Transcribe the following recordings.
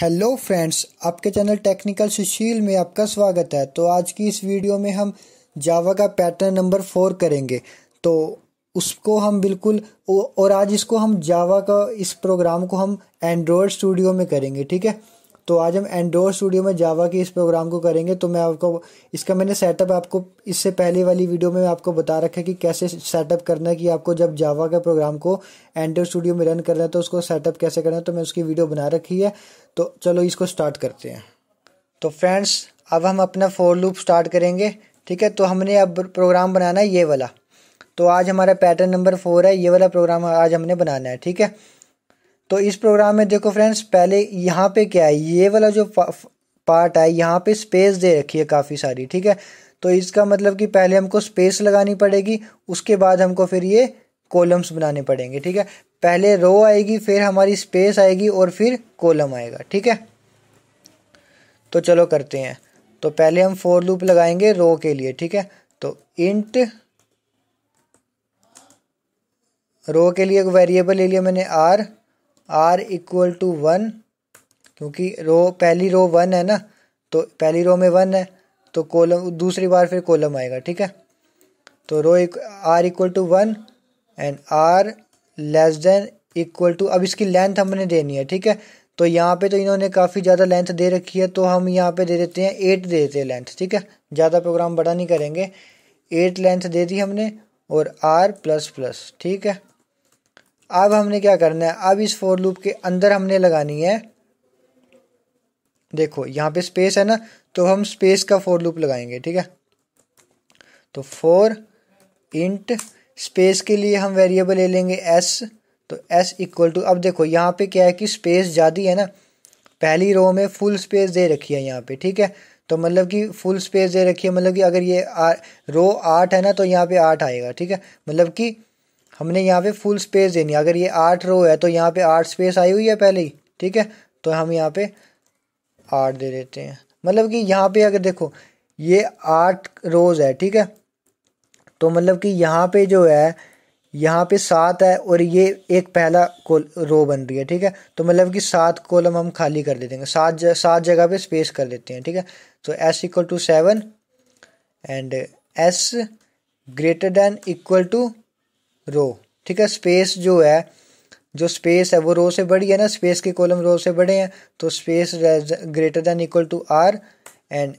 hello friends आपके channel technical Sushil में आपका स्वागत है तो आज की इस वीडियो में हम जावा का पैटर्न नंबर फोर करेंगे तो उसको हम बिल्कुल और आज इसको हम जावा का इस प्रोग्राम को हम एंड्रॉयड स्टूडियो में करेंगे ठीक है तो आज हम एंडोर स्टूडियो में जावा के इस प्रोग्राम को करेंगे तो मैं आपको इसका मैंने सेटअप आपको इससे पहले वाली वीडियो में आपको बता रखा है कि कैसे सेटअप करना है कि आपको जब जावा के प्रोग्राम को एंडोर स्टूडियो में रन करना है तो उसको सेटअप कैसे करना है तो मैं उसकी वीडियो बना रखी है तो चलो इसको स्टार्ट करते हैं तो फ्रेंड्स अब हम अपना फोर लूप स्टार्ट करेंगे ठीक है तो हमने अब प्रोग्राम बनाना है ये वाला तो आज हमारा पैटर्न नंबर फोर है ये वाला प्रोग्राम आज हमने बनाना है ठीक है तो इस प्रोग्राम में देखो फ्रेंड्स पहले यहाँ पे क्या है ये वाला जो पार्ट है यहाँ पे स्पेस दे रखी है काफ़ी सारी ठीक है तो इसका मतलब कि पहले हमको स्पेस लगानी पड़ेगी उसके बाद हमको फिर ये कॉलम्स बनाने पड़ेंगे ठीक है पहले रो आएगी फिर हमारी स्पेस आएगी और फिर कॉलम आएगा ठीक है तो चलो करते हैं तो पहले हम फोर लूप लगाएंगे रो के लिए ठीक है तो इंट रो के लिए एक वेरिएबल ले लिया मैंने R R equal to one क्योंकि रो पहली रो वन है ना तो पहली रो में वन है तो कॉलम दूसरी बार फिर कॉलम आएगा ठीक है तो रो एक R equal to one and R less than equal to अब इसकी लेंथ हमने देनी है ठीक है तो यहाँ पे तो इन्होंने काफ़ी ज़्यादा लेंथ दे रखी है तो हम यहाँ पे दे देते हैं एट दे देते हैं लेंथ ठीक है ज़्यादा प्रोग्राम बड़ा नहीं करेंगे एट लेंथ दे दी हमने और आर प्लस प्लस ठीक है अब हमने क्या करना है अब इस फोर लूप के अंदर हमने लगानी है देखो यहाँ पे स्पेस है ना तो हम स्पेस का फोर लूप लगाएंगे ठीक है तो फोर इंट स्पेस के लिए हम वेरिएबल ले लेंगे एस तो एस इक्वल टू अब देखो यहाँ पे क्या है कि स्पेस ज़्यादा है ना पहली रो में फुल स्पेस दे रखी है यहाँ पे ठीक है तो मतलब कि फुल स्पेस दे रखी है मतलब कि अगर ये आ, रो आठ है ना तो यहाँ पे आठ आएगा ठीक है मतलब कि हमने यहाँ पे फुल स्पेस देनी अगर ये आठ रो है तो यहाँ पे आठ स्पेस आई हुई है पहले ही ठीक है तो हम यहाँ पे आठ दे देते हैं मतलब कि यहाँ पे अगर देखो ये आठ रोज है ठीक है तो मतलब कि यहाँ पे जो है यहाँ पे सात है और ये एक पहला कोल रो बन रही है ठीक है तो मतलब कि सात कॉलम हम खाली कर देते हैं सात सात जगह पे स्पेस कर देते हैं ठीक है तो S equal to seven and S greater than equal to row ठीक है स्पेस जो है जो स्पेस है वो रो से बड़ी है ना स्पेस के कॉलम रो से बड़े हैं तो space greater than equal to R and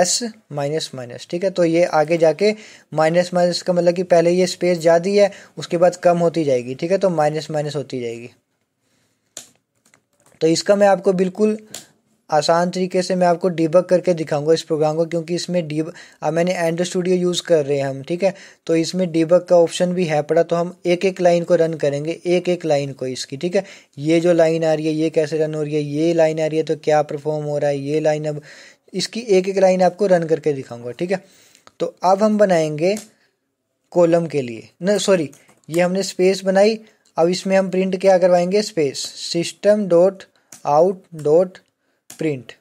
S minus minus ठीक है तो ये आगे जाके माइनस माइनस का मतलब कि पहले ये स्पेस ज़्यादा है उसके बाद कम होती जाएगी ठीक है तो माइनस माइनस होती जाएगी तो इसका मैं आपको बिल्कुल आसान तरीके से मैं आपको डिबक करके दिखाऊंगा इस प्रोग्राम को क्योंकि इसमें डीब अब मैंने एंड स्टूडियो यूज़ कर रहे हैं हम ठीक है तो इसमें डिबक का ऑप्शन भी है पड़ा तो हम एक एक लाइन को रन करेंगे एक एक लाइन को इसकी ठीक है ये जो लाइन आ रही है ये कैसे रन हो रही है ये लाइन आ रही है तो क्या परफॉर्म हो रहा है ये लाइन अब इसकी एक एक लाइन आपको रन करके दिखाऊंगा ठीक है तो अब हम बनाएंगे कोलम के लिए न सॉरी ये हमने स्पेस बनाई अब इसमें हम प्रिंट क्या करवाएंगे space system dot out dot print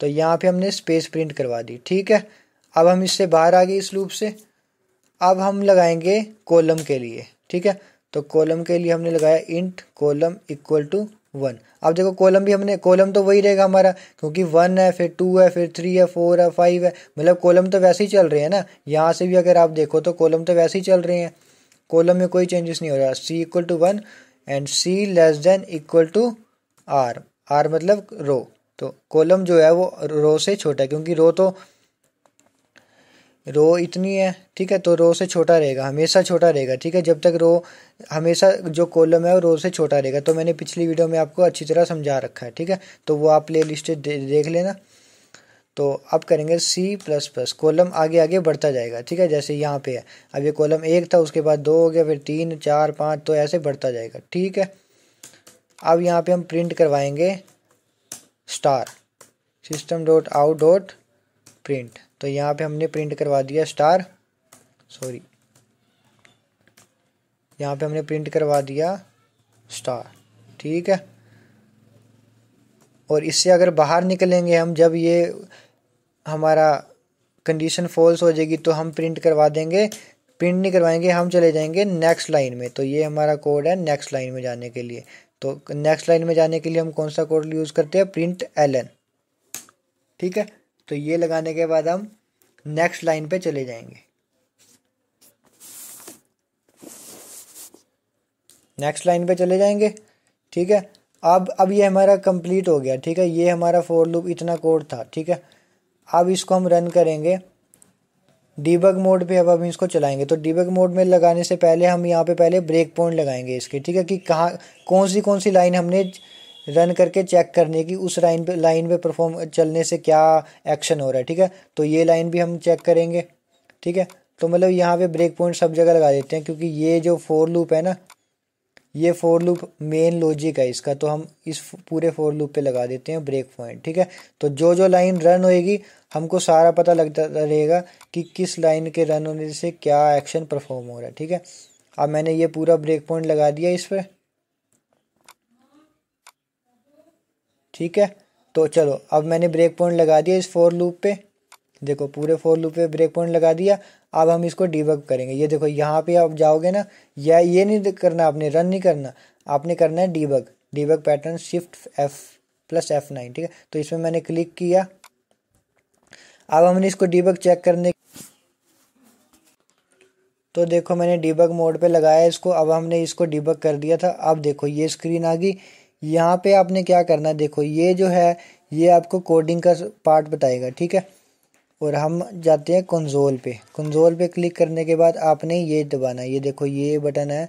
तो यहाँ पे हमने स्पेस प्रिंट करवा दी ठीक है अब हम इससे बाहर आ गए इस लूप से अब हम लगाएंगे कॉलम के लिए ठीक है तो कॉलम के लिए हमने लगाया int column equal to one अब देखो कॉलम भी हमने कॉलम तो वही रहेगा हमारा क्योंकि वन है फिर टू है फिर थ्री है फोर है फाइव है मतलब कॉलम तो वैसे ही चल रहे हैं ना यहाँ से भी अगर आप देखो तो कॉलम तो वैसे ही चल रहे हैं कॉलम में कोई चेंजेस नहीं हो रहा C equal to one and C less than equal to R R मतलब रो तो कॉलम जो है वो रो से छोटा है क्योंकि रो तो रो इतनी है ठीक है तो रो से छोटा रहेगा हमेशा छोटा रहेगा ठीक है जब तक रो हमेशा जो कॉलम है वो रो से छोटा रहेगा तो मैंने पिछली वीडियो में आपको अच्छी तरह समझा रखा है ठीक है तो वो आप प्ले लिस्ट दे, देख लेना तो अब करेंगे सी प्लस प्लस कॉलम आगे आगे बढ़ता जाएगा ठीक है जैसे यहाँ पे है अब ये कॉलम एक था उसके बाद दो हो गया फिर तीन चार पाँच तो ऐसे बढ़ता जाएगा ठीक है अब यहाँ पे हम प्रिंट करवाएंगे star system dot out dot print तो यहाँ पे हमने प्रिंट करवा दिया स्टार सॉरी यहाँ पे हमने प्रिंट करवा दिया स्टार ठीक है और इससे अगर बाहर निकलेंगे हम जब ये हमारा कंडीशन फॉल्स हो जाएगी तो हम प्रिंट करवा देंगे प्रिंट नहीं करवाएंगे हम चले जाएंगे नेक्स्ट लाइन में तो ये हमारा कोड है नेक्स्ट लाइन में जाने के लिए तो नेक्स्ट लाइन में जाने के लिए हम कौन सा कोड यूज़ करते हैं प्रिंट एल ठीक है तो ये लगाने के बाद हम नेक्स्ट लाइन पे चले जाएंगे नेक्स्ट लाइन पे चले जाएंगे ठीक है अब अब ये हमारा कंप्लीट हो गया ठीक है ये हमारा फोर लूप इतना कोड था ठीक है अब इसको हम रन करेंगे डीबग मोड पे अब हम इसको चलाएंगे तो डीबग मोड में लगाने से पहले हम यहाँ पे पहले ब्रेक पॉइंट लगाएंगे इसके ठीक है कि कहाँ कौन सी कौन सी लाइन हमने रन करके चेक करने की उस लाइन पे लाइन पे परफॉर्म चलने से क्या एक्शन हो रहा है ठीक है तो ये लाइन भी हम चेक करेंगे ठीक है तो मतलब यहाँ पे ब्रेक पॉइंट सब जगह लगा देते हैं क्योंकि ये जो फोर लूप है ना ये फोर लूप मेन लॉजिक है इसका तो हम इस पूरे फोर लूप पे लगा देते हैं ब्रेक पॉइंट ठीक है तो जो जो लाइन रन होएगी हमको सारा पता लगता रहेगा कि किस लाइन के रन होने से क्या एक्शन परफॉर्म हो रहा है ठीक है अब मैंने ये पूरा ब्रेक पॉइंट लगा दिया इस पर ठीक है तो चलो अब मैंने ब्रेक पॉइंट लगा दिया इस फोर लूप पे देखो पूरे फोर लूप पे ब्रेक पॉइंट लगा दिया अब हम इसको डिबग करेंगे ये देखो यहाँ पे आप जाओगे ना या ये नहीं करना आपने रन नहीं करना आपने करना है debug debug pattern shift F plus F nine ठीक है तो इसमें मैंने क्लिक किया अब हमने इसको डिबक चेक करने तो देखो मैंने डिबक मोड पे लगाया इसको अब हमने इसको डिबक कर दिया था अब देखो ये स्क्रीन आ गई यहाँ पे आपने क्या करना है देखो ये जो है ये आपको कोडिंग का पार्ट बताएगा ठीक है और हम जाते हैं कंसोल पे कंसोल पे क्लिक करने के बाद आपने ये दबाना है ये देखो ये बटन है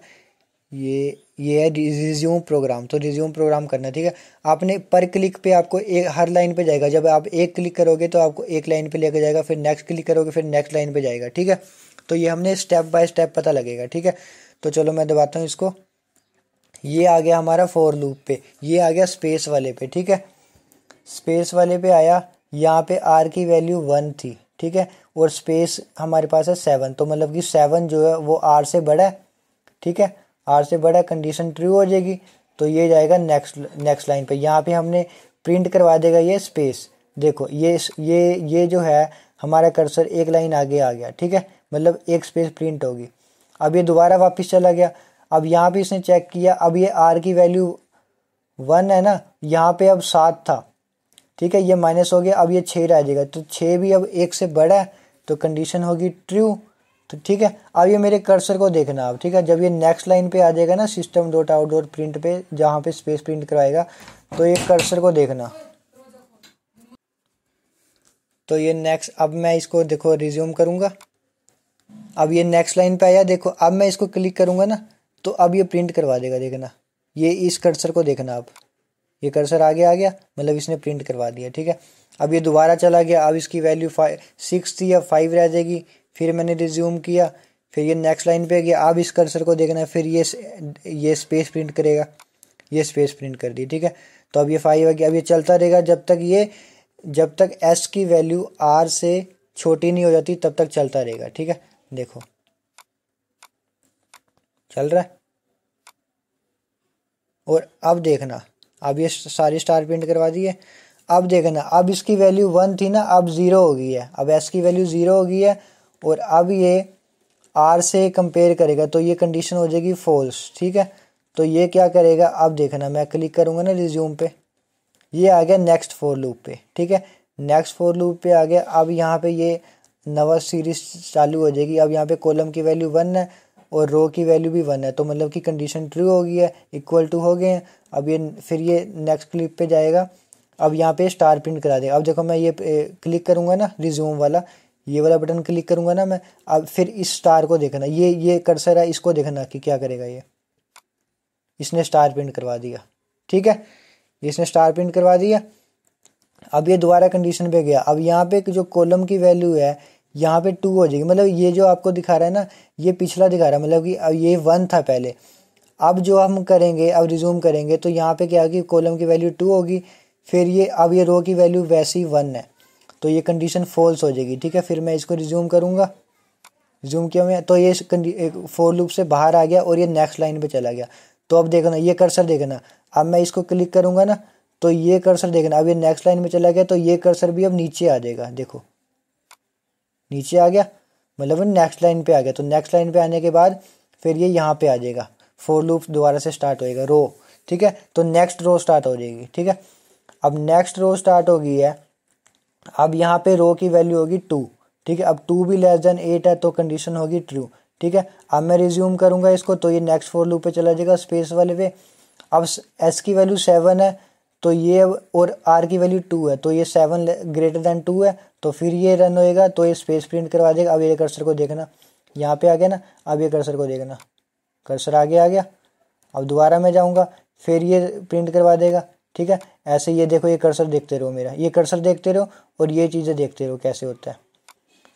ये ये है रिज्यूम प्रोग्राम तो रिज्यूम प्रोग्राम करना है ठीक है आपने पर क्लिक पे आपको एक हर लाइन पे जाएगा जब आप एक क्लिक करोगे तो आपको एक लाइन पे लेकर जाएगा फिर नेक्स्ट क्लिक करोगे फिर नेक्स्ट लाइन पे जाएगा ठीक है तो ये हमने स्टेप बाय स्टेप पता लगेगा ठीक है तो चलो मैं दबाता हूँ इसको ये आ गया हमारा फोर लूप पे ये आ गया स्पेस वाले पे ठीक है स्पेस वाले पे आया यहाँ पे आर की वैल्यू वन थी ठीक है और स्पेस हमारे पास है सेवन तो मतलब कि सेवन जो है वो आर से बड़ा है ठीक है आर से बड़ा कंडीशन ट्रू हो जाएगी तो ये जाएगा नेक्स्ट नेक्स्ट लाइन पे यहाँ पे हमने प्रिंट करवा देगा ये स्पेस देखो ये ये ये जो है हमारा कर्सर एक लाइन आगे आ गया ठीक है मतलब एक स्पेस प्रिंट होगी अब ये दोबारा वापस चला गया अब यहाँ पे इसने चेक किया अब ये आर की वैल्यू वन है ना यहाँ पे अब सात था ठीक है ये माइनस हो गया अब ये छः रह जाएगा तो छः भी अब एक से बड़ा है तो कंडीशन होगी ट्रू तो ठीक है अब ये मेरे कर्सर को देखना आप ठीक है जब ये नेक्स्ट लाइन पे आ जाएगा ना system dot out dot print पे जहाँ पे स्पेस प्रिंट कराएगा तो ये कर्सर को देखना तो ये नेक्स्ट अब मैं इसको देखो रिज्यूम करूँगा अब ये नेक्स्ट लाइन पे आया देखो अब मैं इसको क्लिक करूँगा ना तो अब ये प्रिंट करवा देगा देखना ये इस कर्सर को देखना आप ये कर्सर आगे आ गया मतलब इसने प्रिंट करवा दिया ठीक है अब ये दोबारा चला गया अब इसकी वैल्यू फाइव सिक्स थी या फाइव रह जाएगी फिर मैंने रिज्यूम किया फिर ये नेक्स्ट लाइन पे गया अब इस कर्सर को देखना फिर ये ये स्पेस प्रिंट करेगा ये स्पेस प्रिंट कर दी ठीक है तो अब ये फाइव आ गया अब ये चलता रहेगा जब तक ये जब तक एस की वैल्यू आर से छोटी नहीं हो जाती तब तक चलता रहेगा ठीक है देखो चल रहा है और अब देखना अब ये सारी स्टार प्रिंट करवा दिए अब देखना अब इसकी वैल्यू वन थी ना अब ज़ीरो हो गई है अब एस की वैल्यू ज़ीरो हो गई है और अब ये आर से कंपेयर करेगा तो ये कंडीशन हो जाएगी फॉल्स ठीक है तो ये क्या करेगा अब देखना मैं क्लिक करूँगा ना रिज्यूम पे ये आ गया नेक्स्ट फोर लूप पे ठीक है नेक्स्ट फोर लूप पे आ गया अब यहाँ पे ये नवा सीरीज चालू हो जाएगी अब यहाँ पे कॉलम की वैल्यू वन है और रो की वैल्यू भी वन है तो मतलब कि कंडीशन ट्रू हो गई है इक्वल टू हो गए हैं अब ये फिर ये नेक्स्ट क्लिप पे जाएगा अब यहाँ पे स्टार प्रिंट करा देगा अब देखो मैं ये क्लिक करूँगा ना रिज्यूम वाला ये वाला बटन क्लिक करूँगा ना मैं अब फिर इस स्टार को देखना ये ये कर्सर है इसको देखना कि क्या करेगा ये इसने स्टार प्रिंट करवा दिया ठीक है इसने स्टार प्रिंट करवा दिया अब ये दोबारा कंडीशन पे गया अब यहाँ पे जो कॉलम की वैल्यू है यहाँ पे टू हो जाएगी मतलब ये जो आपको दिखा रहा है ना ये पिछला दिखा रहा है मतलब कि अब ये वन था पहले अब जो हम करेंगे अब रिज्यूम करेंगे तो यहाँ पे क्या होगी कॉलम की वैल्यू टू होगी फिर ये अब ये रो की वैल्यू वैसी वन है तो ये कंडीशन फॉल्स हो जाएगी ठीक है फिर मैं इसको रिज्यूम करूँगा रिज्यूम किया मैं तो ये फोर लूप से बाहर आ गया और ये नेक्स्ट लाइन पे चला गया तो अब देखना ये कर्सर देखना अब मैं इसको क्लिक करूँगा ना तो ये कर्सर देखना अब ये नेक्स्ट लाइन में चला गया तो ये कर्सर भी अब नीचे आ जाएगा देखो नीचे आ गया मतलब नेक्स्ट लाइन पे आ गया तो नेक्स्ट लाइन पे आने के बाद फिर ये यहाँ पे आ जाएगा फोर लूप दोबारा से स्टार्ट होएगा रो ठीक है तो नेक्स्ट रो स्टार्ट हो जाएगी ठीक है अब नेक्स्ट रो स्टार्ट होगी है अब यहाँ पे रो की वैल्यू होगी टू ठीक है अब टू भी लेस देन एट है तो कंडीशन होगी ट्रू ठीक है अब मैं रिज्यूम करूँगा इसको तो ये नेक्स्ट फोर लूप पे चला जाएगा स्पेस वाले पे अब एस की वैल्यू सेवन है तो ये और आर की वैल्यू टू है तो ये सेवन ग्रेटर देन टू है तो फिर ये रन होएगा तो ये स्पेस प्रिंट करवा देगा अब ये कर्सर को देखना यहाँ पे आ गया ना अब ये कर्सर को देखना कर्सर आगे आ गया अब दोबारा मैं जाऊँगा फिर ये प्रिंट करवा देगा ठीक है ऐसे ये देखो ये कर्सर देखते रहो मेरा ये कर्सर देखते रहो और ये चीज़ें देखते रहो कैसे होता है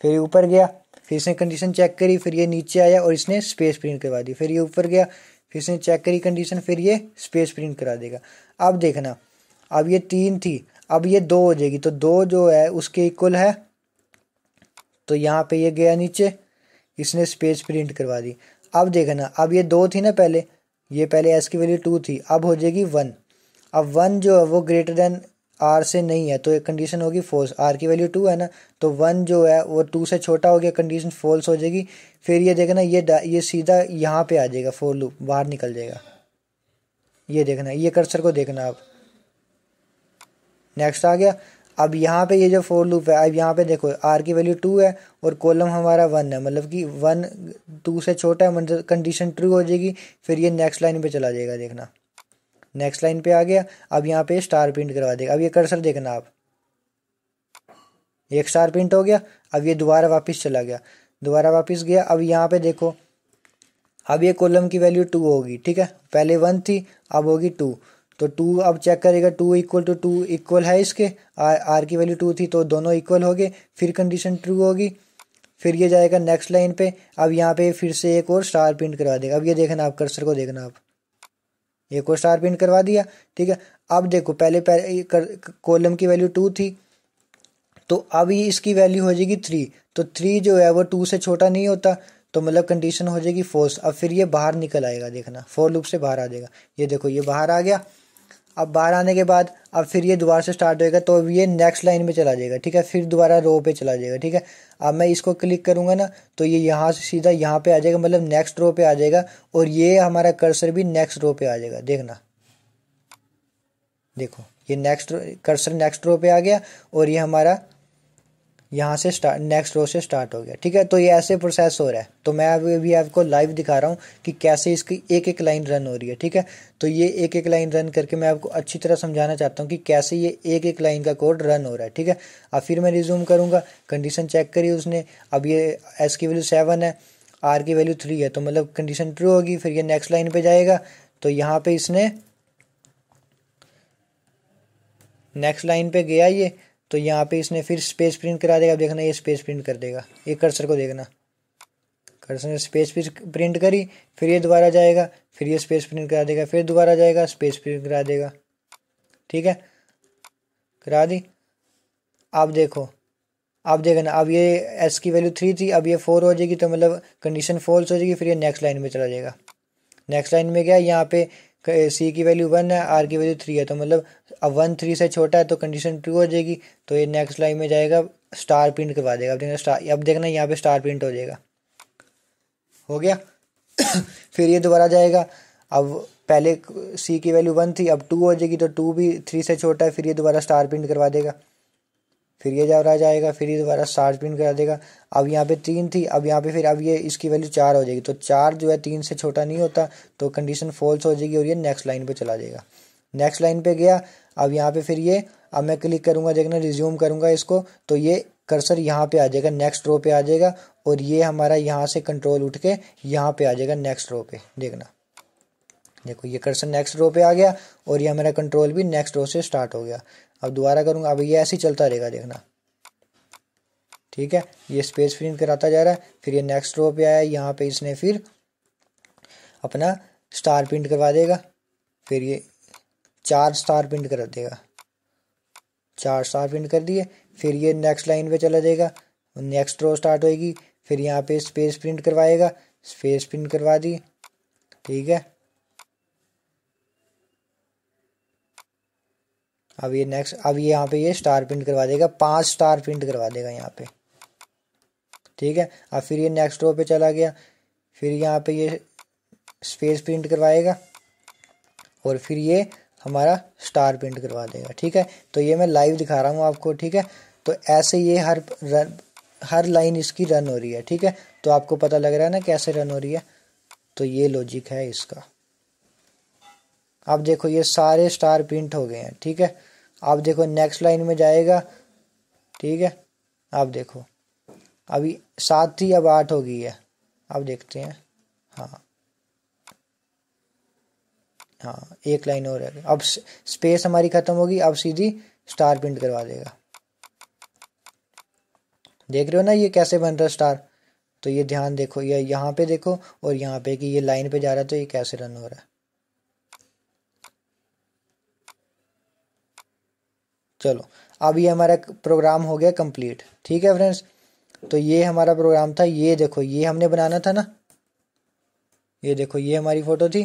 फिर ऊपर गया फिर इसने कंडीशन चेक करी फिर ये नीचे आया और इसने स्पेस प्रिंट करवा दी फिर ये ऊपर गया फिर इसने चेक करी कंडीशन फिर ये स्पेस प्रिंट करा देगा अब देखना अब ये तीन थी अब ये दो हो जाएगी तो दो जो है उसके इक्वल है तो यहाँ पे ये गया नीचे इसने स्पेस प्रिंट करवा दी अब देखना अब ये दो थी ना पहले ये पहले एस की वैल्यू टू थी अब हो जाएगी वन अब वन जो है वो ग्रेटर देन आर से नहीं है तो एक कंडीशन होगी फोल्स आर की वैल्यू टू है ना तो वन जो है वो टू से छोटा हो गया कंडीशन फोल्स हो जाएगी फिर ये देखना ये ये सीधा यहाँ पे आ जाएगा फोर लूप बाहर निकल जाएगा ये देखना ये कर्सर को देखना आप नेक्स्ट आ गया अब यहाँ पे ये जो फोर लूप है अब यहाँ पे देखो आर की वैल्यू टू है और कॉलम हमारा वन है मतलब कि वन टू से छोटा है मतलब कंडीशन ट्रू हो जाएगी फिर ये नेक्स्ट लाइन पे चला जाएगा देखना नेक्स्ट लाइन पे आ गया अब यहाँ पे स्टार प्रिंट करवा देगा अब ये कर्सर देखना आप एक स्टार प्रिंट हो गया अब ये दोबारा वापिस चला गया दोबारा वापिस गया अब यहाँ पे देखो अब ये कॉलम की वैल्यू टू होगी ठीक है पहले वन थी अब होगी टू तो टू अब चेक करेगा two equal to two equal है इसके आर आर की वैल्यू टू थी तो दोनों इक्वल हो गए फिर कंडीशन ट्रू होगी फिर ये जाएगा नेक्स्ट लाइन पे अब यहाँ पे फिर से एक और स्टार प्रिंट करवा देगा अब ये देखना आप कर्सर को देखना आप एक और स्टार प्रिंट करवा दिया ठीक है अब देखो पहले पहले कॉलम की वैल्यू टू थी तो अब ये इसकी वैल्यू हो जाएगी थ्री तो थ्री जो है वो टू से छोटा नहीं होता तो मतलब कंडीशन हो जाएगी फोर्स अब फिर ये बाहर निकल आएगा देखना फोर लूप से बाहर आ जाएगा ये देखो ये बाहर आ गया अब बाहर आने के बाद अब फिर ये दोबारा से स्टार्ट होएगा तो ये नेक्स्ट लाइन में चला जाएगा ठीक है फिर दोबारा रो पे चला जाएगा ठीक है अब मैं इसको क्लिक करूँगा ना तो ये यहाँ से सीधा यहाँ पे आ जाएगा मतलब नेक्स्ट रो पे आ जाएगा और ये हमारा कर्सर भी नेक्स्ट रो पे आ जाएगा देखना देखो ये नेक्स्ट कर्सर नेक्स्ट रो पे आ गया और ये हमारा यहाँ से स्टार्ट नेक्स्ट रो से स्टार्ट हो गया ठीक है तो ये ऐसे प्रोसेस हो रहा है तो मैं अभी अभी आपको लाइव दिखा रहा हूँ कि कैसे इसकी एक एक लाइन रन हो रही है ठीक है तो ये एक एक लाइन रन करके मैं आपको अच्छी तरह समझाना चाहता हूँ कि कैसे ये एक एक लाइन का कोड रन हो रहा है ठीक है अब फिर मैं रिज्यूम करूँगा कंडीशन चेक करी उसने अब ये एस की वैल्यू सेवन है आर की वैल्यू थ्री है तो मतलब कंडीशन ट्रू होगी फिर ये नेक्स्ट लाइन पर जाएगा तो यहाँ पर इसने नेक्स्ट लाइन पे गया ये तो यहाँ पे इसने फिर स्पेस प्रिंट करा देगा देखना ये स्पेस प्रिंट कर देगा ये कर्सर को देखना कर्सर ने स्पेस प्रिंट करी फिर ये दोबारा जाएगा फिर ये स्पेस प्रिंट करा देगा फिर दोबारा जाएगा स्पेस प्रिंट करा देगा ठीक है करा दी आप देखो आप देखना अब ये एस की वैल्यू थ्री थी अब ये फोर हो जाएगी तो मतलब कंडीशन फॉल्स हो जाएगी फिर ये नेक्स्ट लाइन में चला जाएगा नेक्स्ट लाइन में क्या यहाँ पे सी की वैल्यू वन है आर की वैल्यू थ्री है तो मतलब अब वन थ्री से छोटा है तो कंडीशन ट्रू हो जाएगी तो ये नेक्स्ट लाइन में जाएगा स्टार प्रिंट करवा देगा अब देखना अब देखना यहाँ पे स्टार प्रिंट हो जाएगा हो गया फिर ये दोबारा जाएगा अब पहले सी की वैल्यू वन थी अब टू हो जाएगी तो टू भी थ्री से छोटा है फिर ये दोबारा स्टार प्रिंट करवा देगा फिर ये जा जाएगा फिर ये दोबारा स्टार्ट पिन करा देगा अब यहाँ पे तीन थी अब यहाँ पे फिर अब ये इसकी वैल्यू चार हो जाएगी तो चार जो है तीन से छोटा नहीं होता तो कंडीशन फॉल्स हो जाएगी और ये नेक्स्ट लाइन पे चला जाएगा नेक्स्ट लाइन पे गया अब यहाँ पे फिर ये अब मैं क्लिक करूँगा देखना रिज्यूम करूँगा इसको तो ये कर्सर यहाँ पे आ जाएगा नेक्स्ट रो पे आ जाएगा और ये हमारा यहाँ से कंट्रोल उठ के यहाँ पे आ जाएगा नेक्स्ट रो पे देखना देखो ये कर्सर नेक्स्ट रो पे आ गया और ये मेरा कंट्रोल भी नेक्स्ट रो से स्टार्ट हो गया अब दोबारा करूँगा अब ये ऐसे ही चलता रहेगा देखना ठीक है ये स्पेस प्रिंट कराता जा रहा है फिर ये नेक्स्ट रो पे आया यहाँ पे इसने फिर अपना स्टार प्रिंट करवा देगा फिर ये चार स्टार प्रिंट करा देगा चार स्टार प्रिंट कर दिए फिर ये नेक्स्ट लाइन पे चला देगा नेक्स्ट रो स्टार्ट होएगी फिर यहाँ पे स्पेस प्रिंट करवाएगा स्पेस प्रिंट करवा दी ठीक है अब ये नेक्स्ट अब ये यहाँ पे ये स्टार प्रिंट करवा देगा पांच स्टार प्रिंट करवा देगा यहाँ पे ठीक है अब फिर ये नेक्स्ट रो पे चला गया फिर यहाँ पे ये स्पेस प्रिंट करवाएगा और फिर ये हमारा स्टार प्रिंट करवा देगा ठीक है तो ये मैं लाइव दिखा रहा हूँ आपको ठीक है तो ऐसे ये हर रन हर लाइन इसकी रन हो रही है ठीक है तो आपको पता लग रहा है ना कैसे रन हो रही है तो ये लॉजिक है इसका अब देखो ये सारे स्टार प्रिंट हो गए हैं ठीक है आप देखो नेक्स्ट लाइन में जाएगा ठीक है आप देखो अभी सात थी अब आठ हो गई है अब देखते हैं हाँ हाँ एक लाइन और है अब स्पेस हमारी खत्म होगी अब सीधी स्टार प्रिंट करवा देगा देख रहे हो ना ये कैसे बन रहा है स्टार तो ये ध्यान देखो ये यहाँ पे देखो और यहाँ पे कि ये लाइन पे जा रहा है तो ये कैसे रन हो रहा है चलो अब ये हमारा प्रोग्राम हो गया कंप्लीट ठीक है फ्रेंड्स तो ये हमारा प्रोग्राम था ये देखो ये हमने बनाना था ना ये देखो ये हमारी फ़ोटो थी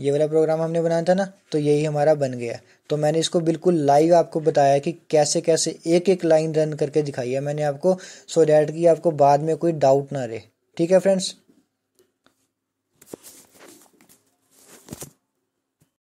ये वाला प्रोग्राम हमने बनाया था ना तो यही हमारा बन गया तो मैंने इसको बिल्कुल लाइव आपको बताया कि कैसे कैसे एक एक लाइन रन करके दिखाई है मैंने आपको सो डैट कि आपको बाद में कोई डाउट ना रहे ठीक है फ्रेंड्स